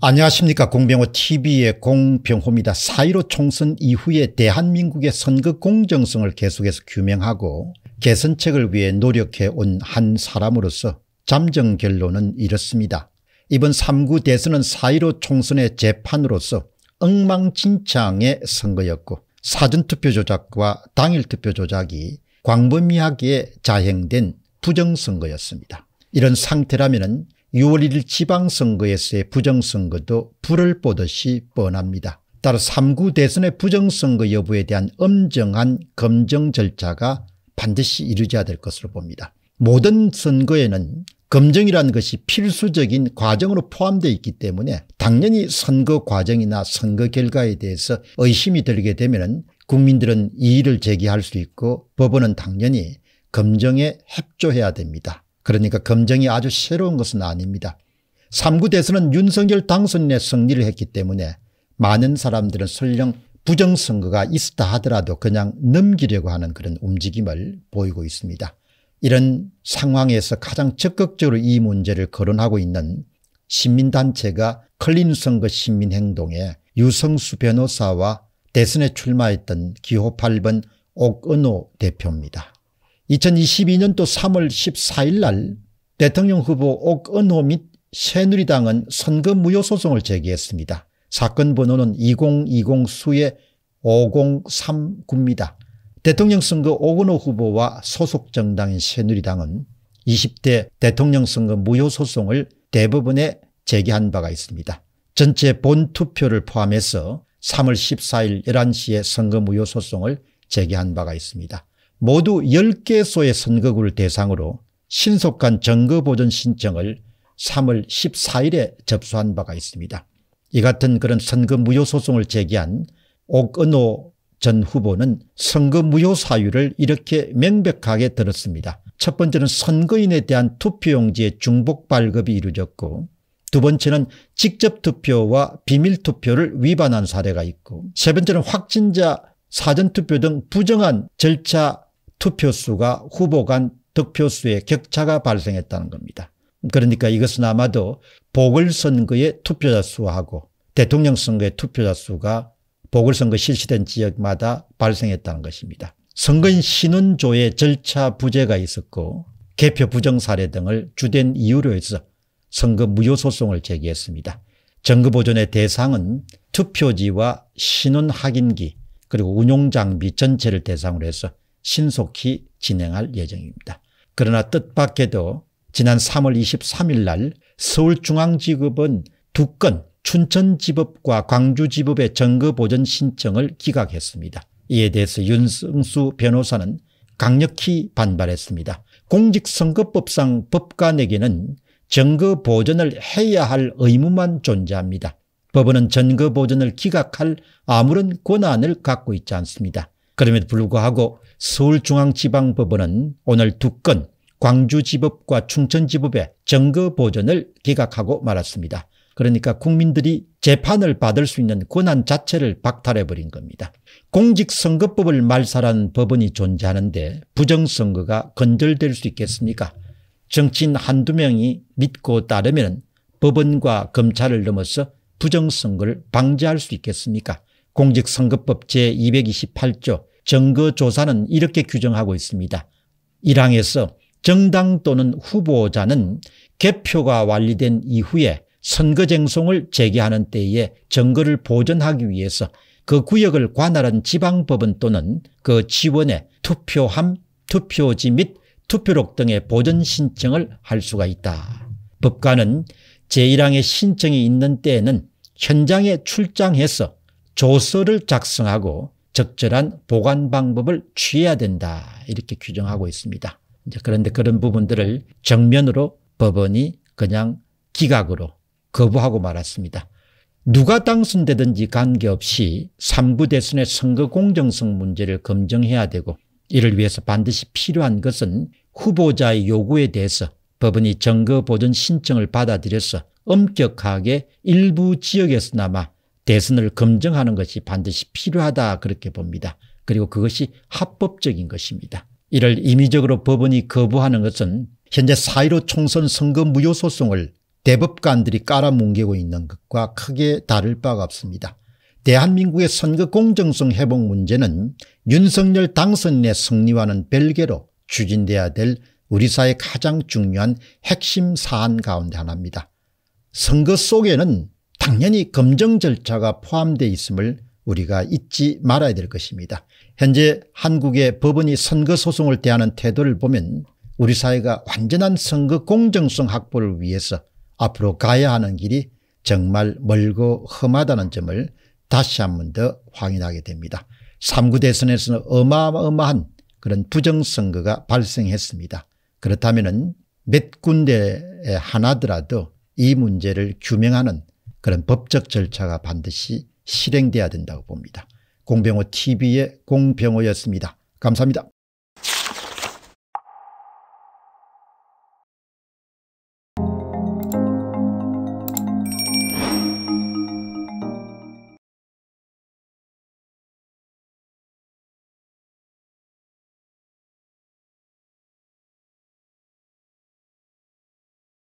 안녕하십니까 공병호 tv의 공병호입니다. 4.15 총선 이후에 대한민국의 선거 공정성을 계속해서 규명하고 개선책을 위해 노력해온 한 사람으로서 잠정 결론은 이렇습니다. 이번 3구 대선은 4.15 총선의 재판으로서 엉망진창의 선거였고 사전투표 조작과 당일투표 조작이 광범위하게 자행된 부정선거였습니다. 이런 상태라면 6월 1일 지방선거에서의 부정선거도 불을 보듯이 뻔합니다. 따라 3구 대선의 부정선거 여부에 대한 엄정한 검증 절차가 반드시 이루어져야 될 것으로 봅니다. 모든 선거에는 검증이라는 것이 필수적인 과정으로 포함되어 있기 때문에 당연히 선거 과정이나 선거 결과에 대해서 의심이 들게 되면 국민들은 이의를 제기할 수 있고 법원은 당연히 검증에 협조해야 됩니다. 그러니까 검증이 아주 새로운 것은 아닙니다. 3구 대선은 윤석열 당선인의 승리를 했기 때문에 많은 사람들은 설령 부정선거가 있었다 하더라도 그냥 넘기려고 하는 그런 움직임을 보이고 있습니다. 이런 상황에서 가장 적극적으로 이 문제를 거론하고 있는 시민단체가 클린선거 시민행동에 유성수 변호사와 대선에 출마했던 기호 8번 옥은호 대표입니다. 2022년도 3월 14일 날 대통령 후보 옥은호 및 새누리당은 선거 무효 소송을 제기했습니다. 사건 번호는 2020 수의 5039입니다. 대통령 선거 오건호 후보와 소속 정당인 새누리당은 20대 대통령 선거 무효 소송을 대법원에 제기한 바가 있습니다. 전체 본투표를 포함해서 3월 14일 11시에 선거 무효 소송을 제기한 바가 있습니다. 모두 10개소의 선거구를 대상으로 신속한 정거보전 신청을 3월 14일에 접수한 바가 있습니다. 이 같은 그런 선거 무효 소송을 제기한 옥은호 전 후보는 선거 무효 사유를 이렇게 명백하게 들었습니다. 첫 번째는 선거인에 대한 투표용지의 중복 발급이 이루어졌고 두 번째는 직접 투표와 비밀 투표를 위반한 사례가 있고 세 번째는 확진자 사전투표 등 부정한 절차 투표수가 후보 간 득표수의 격차가 발생했다는 겁니다. 그러니까 이것은 아마도 보궐선거의 투표자 수하고 대통령 선거의 투표자 수가 보궐선거 실시된 지역마다 발생했다는 것입니다. 선거인 신원조의 절차 부재가 있었고 개표 부정 사례 등을 주된 이유로 해서 선거 무효 소송을 제기했습니다. 정거 보존의 대상은 투표지와 신원 확인기 그리고 운용 장비 전체를 대상으로 해서 신속히 진행할 예정입니다. 그러나 뜻밖에도 지난 3월 23일 날 서울중앙지급은 두 건 춘천지법과 광주지법의 정거보전 신청을 기각했습니다. 이에 대해서 윤승수 변호사는 강력히 반발했습니다. 공직선거법상 법관에게는 정거 보전을 해야 할 의무만 존재합니다. 법원은 정거 보전을 기각할 아무런 권한을 갖고 있지 않습니다. 그럼에도 불구하고 서울중앙지방법원은 오늘 두 건 광주지법과 충청지법의 증거 보전을 기각하고 말았습니다. 그러니까 국민들이 재판을 받을 수 있는 권한 자체를 박탈해버린 겁니다. 공직선거법을 말살한 법원이 존재하는데 부정선거가 건절될 수 있겠습니까? 정치인 한두 명이 믿고 따르면 법원과 검찰을 넘어서 부정선거를 방지할 수 있겠습니까? 공직선거법 제228조 증거조사는 이렇게 규정하고 있습니다. 1항에서 정당 또는 후보자는 개표가 완료된 이후에 선거쟁송을 재개하는 때에 정거를 보전하기 위해서 그 구역을 관할한 지방법원 또는 그 지원에 투표함, 투표지 및 투표록 등의 보전 신청을 할 수가 있다. 법관은 제1항의 신청이 있는 때에는 현장에 출장해서 조서를 작성하고 적절한 보관 방법을 취해야 된다 이렇게 규정하고 있습니다. 그런데 그런 부분들을 정면으로 법원이 그냥 기각으로 거부하고 말았습니다. 누가 당선되든지 관계없이 3부 대선의 선거 공정성 문제를 검증해야 되고 이를 위해서 반드시 필요한 것은 후보자의 요구에 대해서 법원이 증거 보존 신청을 받아들여서 엄격하게 일부 지역에서나마 대선을 검증하는 것이 반드시 필요하다 그렇게 봅니다. 그리고 그것이 합법적인 것입니다. 이를 임의적으로 법원이 거부하는 것은 현재 사1로 총선 선거 무효 소송을 대법관들이 깔아뭉개고 있는 것과 크게 다를 바가 없습니다. 대한민국의 선거 공정성 회복 문제는 윤석열 당선인의 승리와는 별개로 추진돼야 될 우리 사회 가장 중요한 핵심 사안 가운데 하나입니다. 선거 속에는 당연히 검증 절차가 포함되어 있음을 우리가 잊지 말아야 될 것입니다. 현재 한국의 법원이 선거소송을 대하는 태도를 보면 우리 사회가 완전한 선거 공정성 확보를 위해서 앞으로 가야 하는 길이 정말 멀고 험하다는 점을 다시 한 번 더 확인하게 됩니다. 3구 대선에서는 어마어마한 그런 부정선거가 발생했습니다. 그렇다면 몇 군데에 하나더라도 이 문제를 규명하는 그런 법적 절차가 반드시 실행돼야 된다고 봅니다. 공병호 tv의 공병호였습니다. 감사합니다.